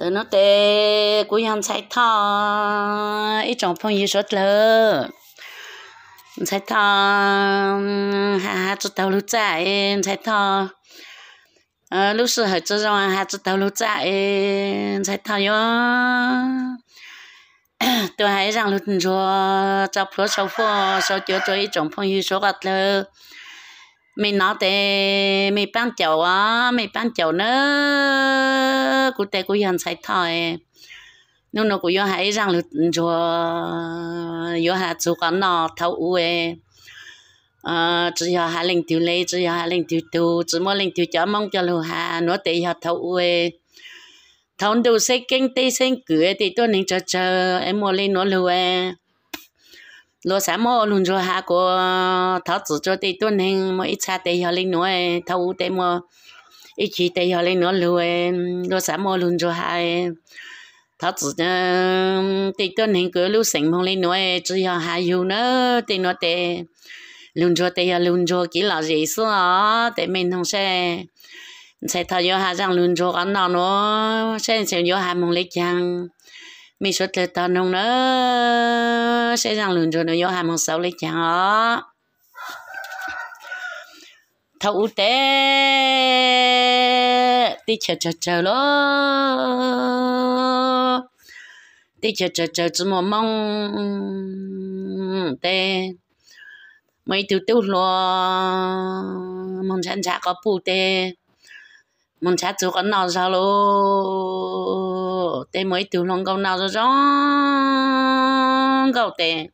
tớ nó tê cú yan sai tha ít trong phong yêu rất lơ sai tha ha ha chút tao lúc chạy sai tha à, ờ, lúc xưa hồi cho rằng ha chút tao lúc chạy sai tha yo tôi hãy rằng lúc rồi cho phố sau phố sau chỗ cho ít trong phong yêu rất lơ mày nói thế mày bán chậu á mày bán chậu nữa cụ tê cụ dân sai thôi nó nó cụ yo hãy rằng là cho yo hạ chú con nó thâu u ê ờ chỉ yo hạ linh tiêu lê chỉ yo hạ linh tiêu tu chỉ mua linh tiêu chó mong cho lù hạ nó tê yo thâu u ê thôn đồ xây kinh tê sinh cửa thì tôi nên chờ chờ em mua lên nó lù ê lo sa mo luôn cho ha ko thao chỉ cho tây tuần hình mà ít xa tây họ lên nữa thao tây mà ít chỉ tây họ linh nữa luôn lo sa mo luôn cho ha thao chỉ cho tây tuần hình cứ lưu sinh phong linh nữa chỉ họ ha hiểu nữa tây nó tây luôn cho tây họ luôn cho kỹ là gì sao tây mình không sẽ sẽ thao yêu ha rằng luôn cho cái nào nó sẽ sẽ yêu ha mong lấy chăng mi số lệ ta nông nữa, sẽ rằng lượng rồi nó vô hai mươi sáu lấy chẳng ó thấu tế đi chờ chờ chờ lo đi chờ chờ chờ chỉ mà mong tế mấy từ từ lo mong chán chả có bù tế mong chả chú có nó sao luôn ô tê mới từ lòng câu nào rồi rõ câu tê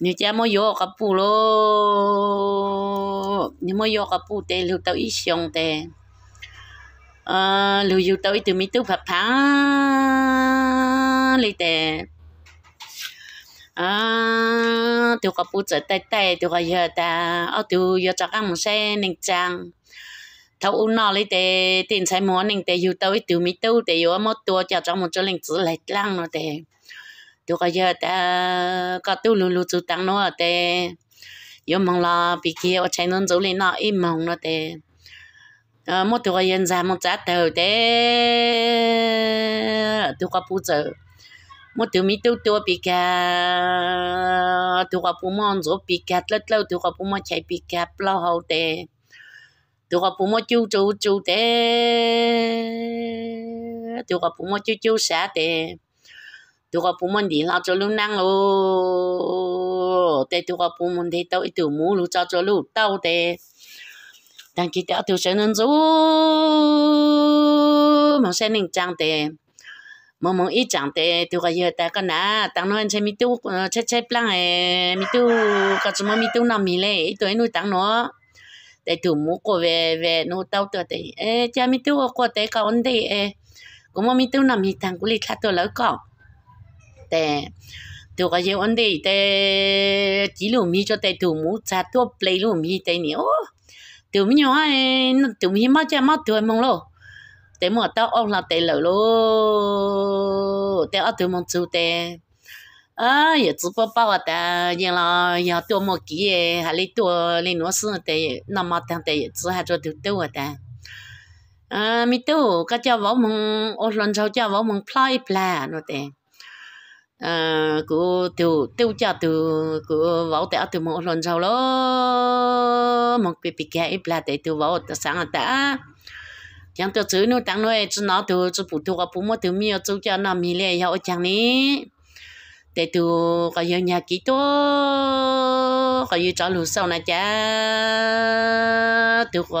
như cha mới vô cặp phụ lô như mới vô cặp phụ tê lưu tao ít xong tê à, lưu dù tao ít từ mi tu phật phá lì tê à tiêu cặp bù trở tay tay tiêu cặp giờ ta ô tiêu giờ chắc ăn một xe nên chăng thâu u nọ lấy để tiền sai mua nên để yêu tao ít tiêu mi tao để yêu một tua cho trong một chỗ linh chữ lại lăng nó để tôi có giờ ta có tiêu lù lù chú tăng nó để yêu mong là bị kia ở trái nón dấu lên nọ im mong nó để ờ, một tôi có yên ra một giá tờ để tôi có phụ trợ một tiêu mi tiêu tua bị kia tôi có phụ mong rồi bị kia lết lâu tôi có phụ mong chạy bị kia lâu hậu để tụi họ phụ mua chú chú chú thế tụi họ phụ mua chú chú xả thế tụi họ phụ mua đi lao cho luôn năng ô thế tụi họ phụ mua thì tao ít tụi lu cho cho lu tao thế đang kia tao tụi sẽ nên chú mà sẽ nên chẳng thế mà mong ít chẳng thế tụi cái giờ ta cái nào, tăng nó anh mi tu chết ờ, chết plăng ấy ờ, mi tu cái chúng mi tu nằm mi lệ tụi nó tăng nó te tu muco ve ve no tau to te e cha mi tu ko te ka onde e como mi tu na mi tanguli tlato lo ko te tu ka je onde te ti lu mi cho te tu mu cha to play lu mi te ni o tu mi yo ai tu mi ma cha ma tu mong lo te mo ta ong la te lo lo te a tu mong chu te 啊，也直播把我的人了要多么给，还得多那老师的那么当的也只还做都多我的。啊，咪都，个叫我们，我轮朝叫我们 play play 那的。à cứ tiêu tiêu cha từ cứ vào tại từ một lần sau đó một cái bị cái là tại từ vào tại sáng ta chẳng tiêu chữ nó tăng nói chứ nó từ chứ phụ thuộc vào phụ mua mi ở chỗ cha nó mi lệ hiệu chẳng ní ต่ตัวก็ยังอยากกี่ตัวก็ยังจะรู้สาวนะจ๊ะตัวก็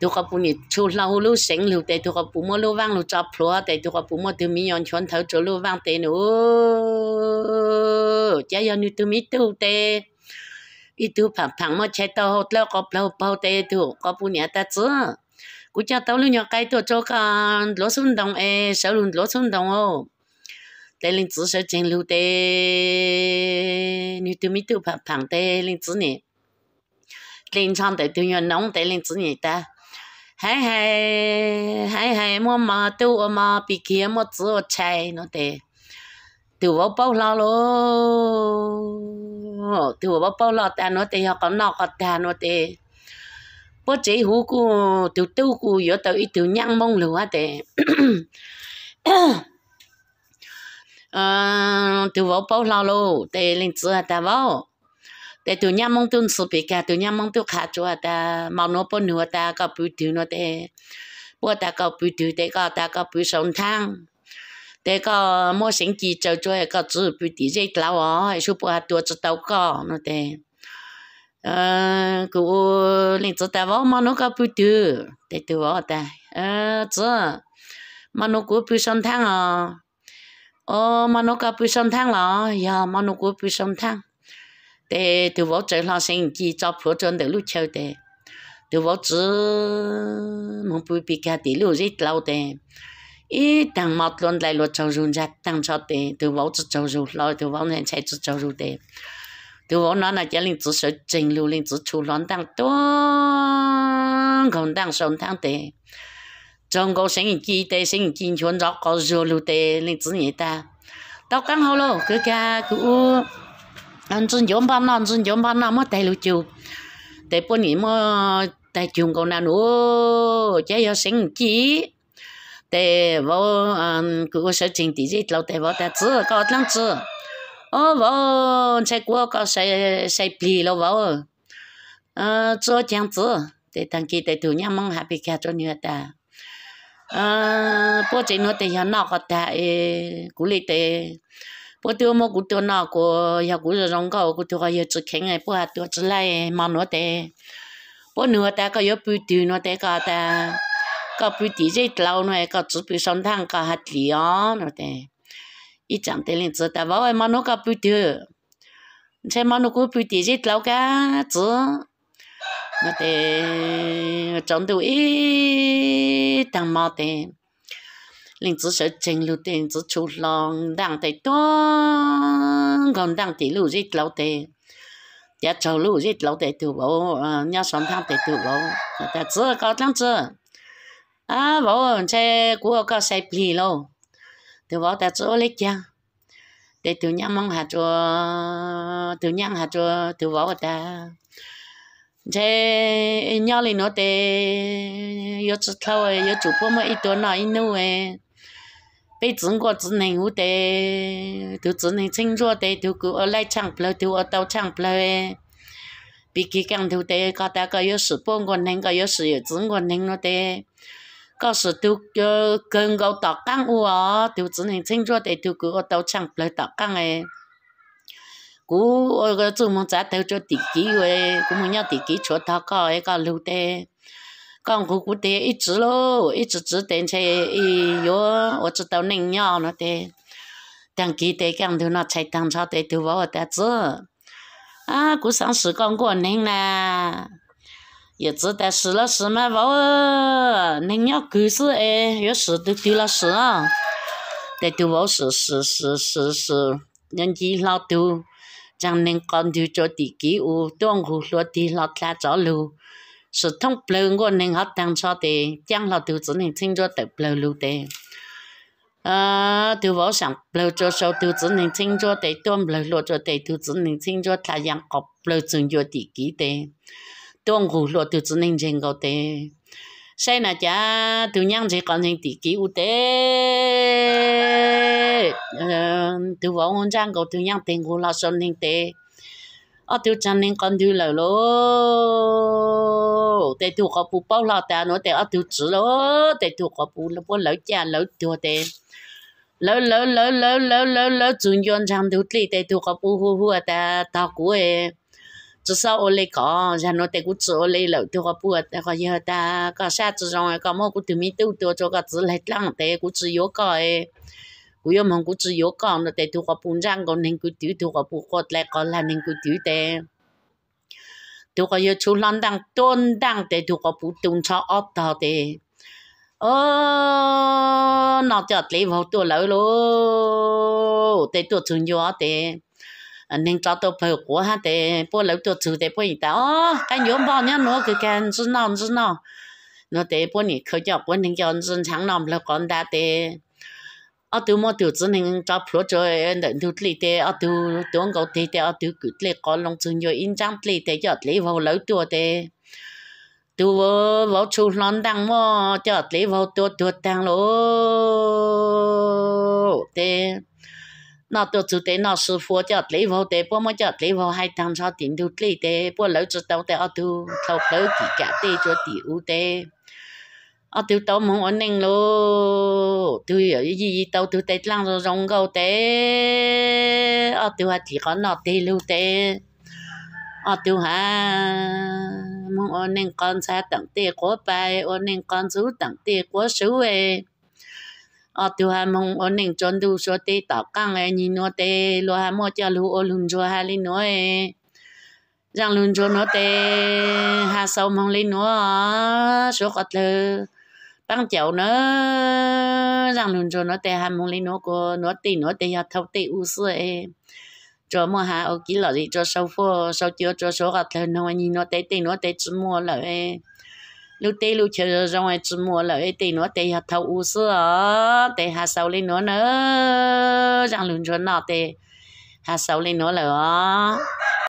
ตัวก็ปุ่นิชูเราลูกเสียงลูกแต่ตัวก็ปุ่มลูกว่างลูกจับพลัวแต่ตัวก็ปุ่มตัวมีอย่างชนเท้าจะลูกว่างแต่หนูจะยังนอย่ตัวมีตัวแต่อีทุกผังผังมาใช้ตัวหดแล้วก็เปล่าเปล่าเตตัวก็ปุ่นเนี่ยแต่เจ้ากูจะตัวลูกเนี่ยไกลตัวโจกันล้อสุนทรเอ๋สาวลุนล้สุนดองโอ带领至少进路的，你都没都胖胖的领子呢，领长的都要弄带领子你的。hai hai hai hai mua mà tu mà bị kia mua chữ chạy nó để tu vào bao lo lo tu vào bao lo ta nó để học cái nào cái nó để bố chế hú cô tu tu cô giờ tao ít tu nhang mong lúa để Ờ, tu vô bao lâu lâu để lên chữ ta vô để tu nhà mong tu sự bị cả tu nhà mong tu khá chỗ ta mau nó bao nữa ta có bự tu nó để bữa ta có bự tu để có ta có bự sống thang để có mua sinh chỉ cho cho có chữ bự tí dây lão ó hay số bữa tu chữ tàu có nó để ờ cứ lên chữ ta vô mau nó có bự tu để tu vô ta ờ chữ mà nó cũng bự sống thang à ờ mà nó có bị sông thang là giờ dạ, mà nó có bị sông thang để từ vợ trời là sinh chỉ cho phụ trần để lúc chiều để từ vợ chữ nó bị bị cả để lưu rất lâu để ý đang mất luôn lại lo cháu run ra đang cho để từ vợ chữ cháu run lại từ vợ này chạy chữ cháu run để từ vợ nó là gia đình chữ sợ chính, lưu linh chữ chủ loạn đang to còn đang sống thang để 中国生意基地生意金全着搞热路的，你只你的，到刚好咯，个家个，俺真用怕那，真用怕那么带路就，带半年么带中国那路，只要生意基，带我嗯，个个小经地这老带我带子搞两子，哦我在国搞谁谁比了我，呃做这样子，带当给带土娘们还比看着你的。Ờ, bố chị nó thì hắn nọ có thể cú lì tệ bố tiêu mô cú tiêu nọ của nhà cú rồi rong cầu cú tiêu có chỉ khen ngày bố hạt tiêu chỉ lại mà nó tệ bố nữa ta có yếu bùi tiêu nó tệ cả ta có bùi tiêu dây lâu nó có chỉ bùi sống thang cả hạt tiêu nó tệ ít chẳng tệ lên chỉ ta bảo mà nó có bùi tiêu xem mà nó cú bùi tiêu dây lâu cả chỉ nó tê trong tù ý tăng mò tê linh chỉ sợ trình lưu tiền chỉ chú lòng đang tê to còn đang tê lưu rít lâu tê giá trâu lưu rít lâu tê tù bố à, nhà xóm thang tê à, tù bố ta chỉ có tăng chỉ à bố chơi của có xe bì lâu tù bố ta chỉ lấy kia, để tù nhang mong hạt cho tù nhang hạ cho tù bố ta thế nhau lên nó để có chút thâu ấy yêu chút bố mà ít nào ít nô ấy bây giờ có chỉ nên u để tu chỉ nên chính rõ để tu cứ ở lại chẳng bờ tu ở đâu chẳng bờ ấy bị cái càng tu để cả ta cái yêu sự bốn con nên sự yêu chỉ con nên có sự tu cần cầu tạo căng u ở tu chỉ nên chinh rõ để tu cứ ở đâu chẳng bờ tạo ấy cú ôi cái chung mong trả theo cho tỷ ký rồi cú muốn nhau tỷ ký cho thọ có ấy có lưu tê con cú cú tê ít chữ lô ít chữ chữ tên chơi ý yo ở chỗ tàu nâng nhau nó tê tăng ký tê càng thứ nó chạy tăng cho tê thứ vào tê chữ à cú sáng sớm con của nâng nà chỉ tại sự là mà vào nâng nhau cứ sự ấy yo sự tự tiêu là sự à tê thứ vào sự sự sự sự sự chẳng nên con điều cho tỷ kỹ u tuông hù lúa tỷ lọt lá gió lù sự thông plơ ngô nên hót tăng cho tỷ chẳng lọt điều chỉ nên sinh cho tỷ plơ lù tỷ à điều võ sẵn plơ cho sau điều chỉ nên sinh cho tỷ tuông plơ lúa cho tỷ điều chỉ nên sinh cho ta yang cọp plơ chừng cho tỷ kỹ tỷ tuông hù lúa điều chỉ nên sinh cho tỷ sai nà cha tiểu nhân chỉ còn những tỷ kỹ u tế thế từ võ ngôn trang cầu từ nhang tình của là sơn linh tế ở từ chân linh con từ lâu lô để từ có bù bao là ta nó để ở từ chữ lô để từ có bù là bù Lão cha Lão từ để Lão Lão Lão Lão Lão Lão lâu chuẩn yon trang từ lì để từ có bù hu hu ta ta cuối chỉ sau ô lê có ra nó để cũng chỉ ô lê lẩu tiêu có bùa ta có giờ ta có sát chỉ rồi có mua cũng từ mi tiêu tiêu cho cái chỉ lấy lăng để cũng chỉ yếu ấy. กูยอมของกูจะยกก่อนแต่ถูกกับปุ่นจังก่อนเองกูถือถูกกับปุ่นกดแรกก่อนแล้วเองกูถือแต่ถูกกับยชูลันดังต้นดังแต่ถูกกับปุ่นตุนชอออตต่อแต่โอ้นอกจากเลยหัวตัวแล้วลูแต่ตัวชุนยัวแต่人找到朋友过下的，不留着住的不一的哦，但原本人我个干知道知道，那得不你可叫不能叫正常那么了讲大的。ở ờ, từ mua chỉ nên cho phụ cho em đừng ờ, từ lấy thế ở từ từ ông cậu thế thế ở từ cứ lấy rồi in trang lấy thế cho lấy vào lấy tua thế từ vào vào chú lon đang cho lấy vào tua tua đang lô thế nó tôi chủ tế nó sư phụ cho lấy vào tế bố mới cho lấy vào hai thằng cho tiền thu lấy tế bố lấy cho tao tế ở ờ, tu thâu lấy thì cả cho tỷ u à ờ, tiêu tàu mong ổn định lô tiêu ở gì tàu tiêu tết lang rồi rong gầu tê ở tiêu hạt chỉ có nọ tê lưu tê ờ, ở tiêu hà mong ổn định con xa tặng tê của bài ổn định con chú tặng tê của số về à tiêu hà mong ổn định chọn đủ số tê tao căng ấy nhìn nó tê lo hà mua cho lưu ổn lùn cho hà linh nó ấy e. rằng luôn cho nó tê hà sâu mong linh nó số cọt lơ băng cháu nó rằng luôn cho nó tê hàm mong lên nó có nó tê nó tê hạt thâu tê u sơ ấy, e. cho mua hà ở kí lọ gì cho sâu phô sâu chưa cho số gạt lên nó nhìn nó tê tê nó tê chỉ mua lợ e lúc tê lúc chờ ra ngoài chỉ mua lợ e tê nó tê hạt thâu u sơ tê hạt sâu lên nó nữa rằng luôn cho nó tê hạt sâu lên nó lợ